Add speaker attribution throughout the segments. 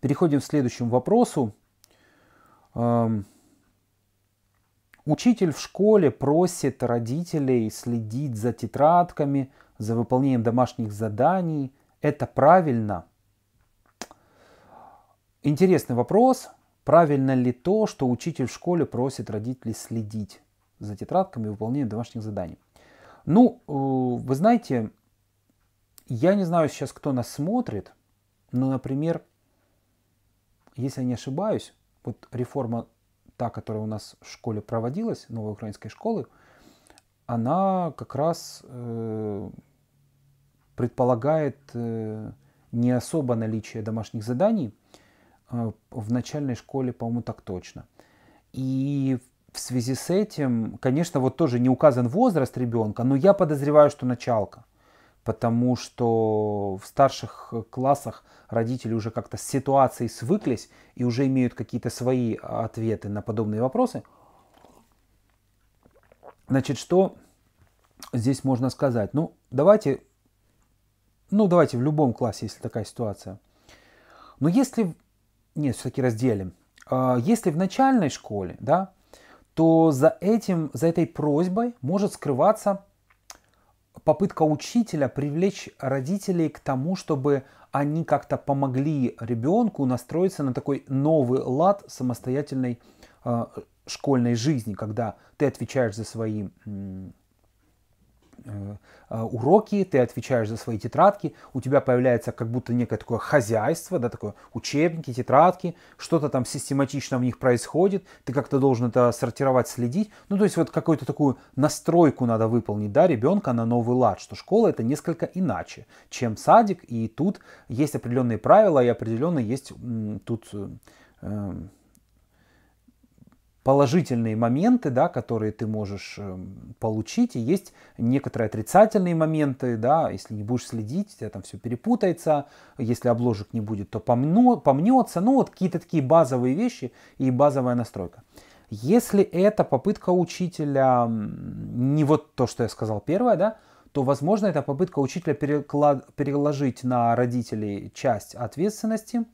Speaker 1: Переходим к следующему вопросу. Эм, учитель в школе просит родителей следить за тетрадками, за выполнением домашних заданий. Это правильно? Интересный вопрос. Правильно ли то, что учитель в школе просит родителей следить за тетрадками и выполнением домашних заданий? Ну, э, вы знаете, я не знаю сейчас, кто нас смотрит, но, например, если я не ошибаюсь, вот реформа та, которая у нас в школе проводилась, новой украинской школы, она как раз э, предполагает э, не особо наличие домашних заданий. Э, в начальной школе, по-моему, так точно. И в связи с этим, конечно, вот тоже не указан возраст ребенка, но я подозреваю, что началка потому что в старших классах родители уже как-то с ситуацией свыклись и уже имеют какие-то свои ответы на подобные вопросы. Значит, что здесь можно сказать? Ну, давайте, ну, давайте в любом классе, если такая ситуация. Но если, нет, все-таки разделим. А, если в начальной школе, да, то за этим, за этой просьбой может скрываться попытка учителя привлечь родителей к тому, чтобы они как-то помогли ребенку настроиться на такой новый лад самостоятельной э, школьной жизни, когда ты отвечаешь за свои Э, э, уроки, ты отвечаешь за свои тетрадки, у тебя появляется как будто некое такое хозяйство, да, такое учебники, тетрадки, что-то там систематично в них происходит, ты как-то должен это сортировать, следить. Ну, то есть вот какую-то такую настройку надо выполнить, да, ребенка на новый лад, что школа это несколько иначе, чем садик, и тут есть определенные правила, и определенно есть тут э, положительные моменты, да, которые ты можешь эм, получить, и есть некоторые отрицательные моменты, да, если не будешь следить, у тебя там все перепутается, если обложек не будет, то помнется, ну вот какие-то такие базовые вещи и базовая настройка. Если это попытка учителя, не вот то, что я сказал первое, да, то, возможно, это попытка учителя переклад, переложить на родителей часть ответственности,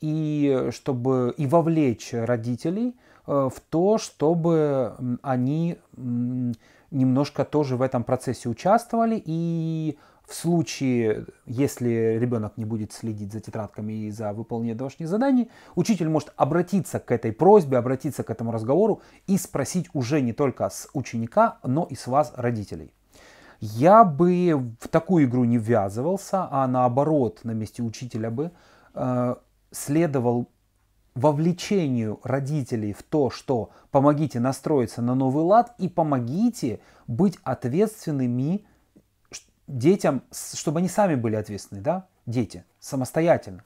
Speaker 1: и э, чтобы и вовлечь родителей – Э, в то, чтобы они немножко тоже в этом процессе участвовали и в случае, если ребенок не будет следить за тетрадками и за выполнением домашних заданий, учитель может обратиться к этой просьбе, обратиться к этому разговору и спросить уже не только с ученика, но и с вас, родителей. Я бы в такую игру не ввязывался, а наоборот, на месте учителя бы э, следовал вовлечению родителей в то, что помогите настроиться на новый лад и помогите быть ответственными детям, чтобы они сами были ответственны, да, дети, самостоятельно.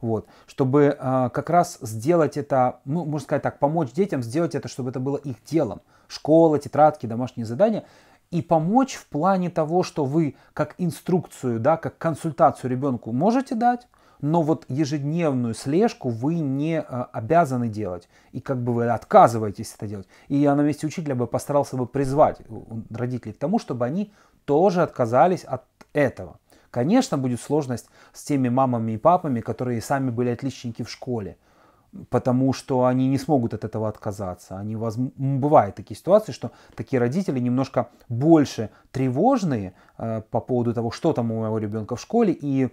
Speaker 1: Вот, чтобы э, как раз сделать это, ну, можно сказать так, помочь детям сделать это, чтобы это было их делом. Школа, тетрадки, домашние задания. И помочь в плане того, что вы как инструкцию, да, как консультацию ребенку можете дать, но вот ежедневную слежку вы не э, обязаны делать. И как бы вы отказываетесь это делать. И я на месте учителя бы постарался бы призвать э, родителей к тому, чтобы они тоже отказались от этого. Конечно, будет сложность с теми мамами и папами, которые сами были отличники в школе потому что они не смогут от этого отказаться. Они, воз... Бывают такие ситуации, что такие родители немножко больше тревожные э, по поводу того, что там у моего ребенка в школе, и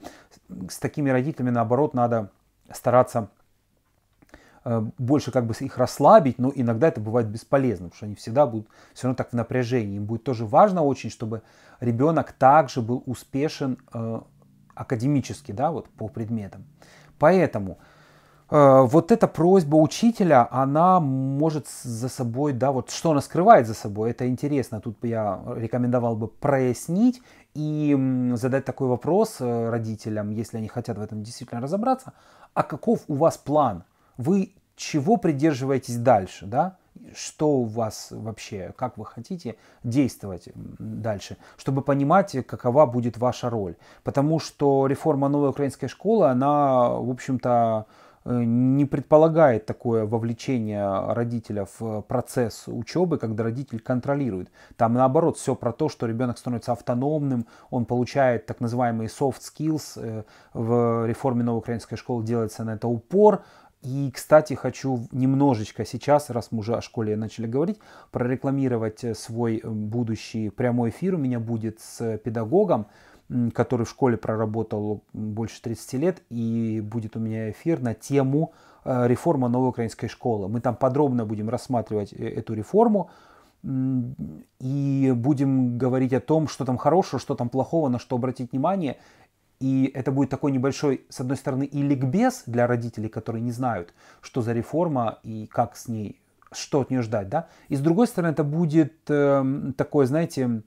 Speaker 1: с такими родителями, наоборот, надо стараться э, больше как бы их расслабить, но иногда это бывает бесполезно, потому что они всегда будут все равно так в напряжении. Им будет тоже важно очень, чтобы ребенок также был успешен э, академически, да, вот по предметам. Поэтому Э, вот эта просьба учителя, она может за собой, да, вот что она скрывает за собой, это интересно. Тут я рекомендовал бы прояснить и задать такой вопрос э, родителям, если они хотят в этом действительно разобраться, а каков у вас план? Вы чего придерживаетесь дальше, да? Что у вас вообще, как вы хотите действовать дальше, чтобы понимать, какова будет ваша роль. Потому что реформа новой украинской школы, она, в общем-то, Э, не предполагает такое вовлечение родителя в э, процесс учебы, когда родитель контролирует. Там наоборот все про то, что ребенок становится автономным, он получает так называемые soft skills, э, в реформе новой украинской школы делается на это упор, и, кстати, хочу немножечко сейчас, раз мы уже о школе начали говорить, прорекламировать свой будущий прямой эфир. У меня будет с педагогом, который в школе проработал больше 30 лет, и будет у меня эфир на тему э, реформа новой украинской школы. Мы там подробно будем рассматривать э, эту реформу и будем говорить о том, что там хорошего, что там плохого, на что обратить внимание. И это будет такой небольшой, с одной стороны, и ликбез для родителей, которые не знают, что за реформа и как с ней, что от нее ждать, да. И с другой стороны, это будет э, такое, знаете,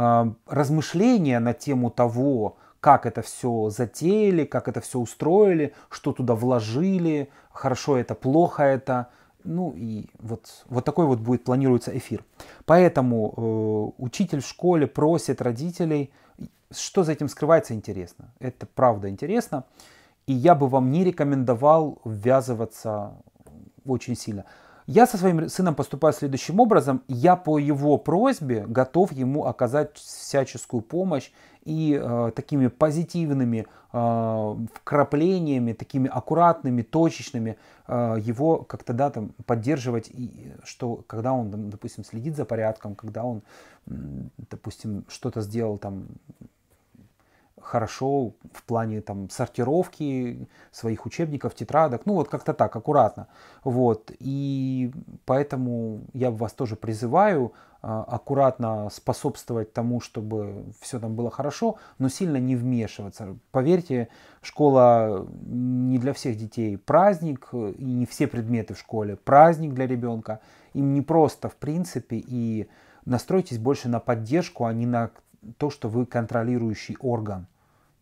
Speaker 1: а, размышления на тему того, как это все затеяли, как это все устроили, что туда вложили, хорошо это, плохо это. Ну и вот, вот такой вот будет планируется эфир. Поэтому э, учитель в школе просит родителей, что за этим скрывается, интересно. Это правда интересно. И я бы вам не рекомендовал ввязываться очень сильно. Я со своим сыном поступаю следующим образом. Я по его просьбе готов ему оказать всяческую помощь и э, такими позитивными э, вкраплениями, такими аккуратными, точечными э, его как-то да, там, поддерживать, и, что когда он, допустим, следит за порядком, когда он, допустим, что-то сделал там хорошо в плане там сортировки своих учебников, тетрадок, ну вот как-то так, аккуратно. Вот, и поэтому я вас тоже призываю а, аккуратно способствовать тому, чтобы все там было хорошо, но сильно не вмешиваться. Поверьте, школа не для всех детей праздник, и не все предметы в школе праздник для ребенка. Им не просто, в принципе, и настройтесь больше на поддержку, а не на то, что вы контролирующий орган,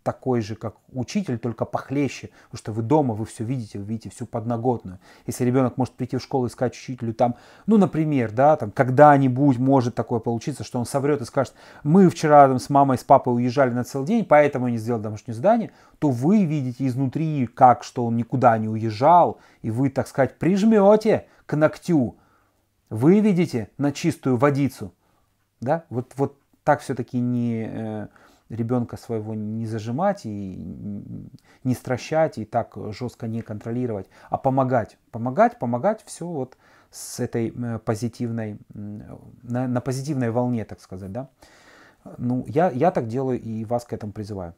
Speaker 1: такой же, как учитель, только похлеще, потому что вы дома, вы все видите, вы видите всю подноготную. Если ребенок может прийти в школу и сказать учителю там, ну, например, да, там, когда-нибудь может такое получиться, что он соврет и скажет, мы вчера там с мамой, с папой уезжали на целый день, поэтому я не сделал домашнее задание, то вы видите изнутри, как, что он никуда не уезжал, и вы, так сказать, прижмете к ногтю, вы видите на чистую водицу, да, вот, вот так все-таки не э, ребенка своего не зажимать и не стращать и так жестко не контролировать, а помогать, помогать, помогать, все вот с этой э, позитивной, на, на позитивной волне, так сказать, да. Ну, я, я так делаю и вас к этому призываю.